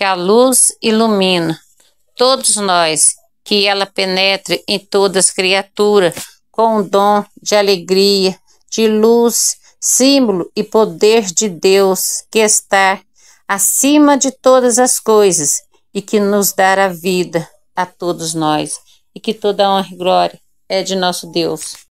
que a luz ilumina todos nós, que ela penetre em todas as criaturas com o um dom de alegria, de luz, símbolo e poder de Deus que está acima de todas as coisas e que nos dará vida a todos nós e que toda honra e glória é de nosso Deus.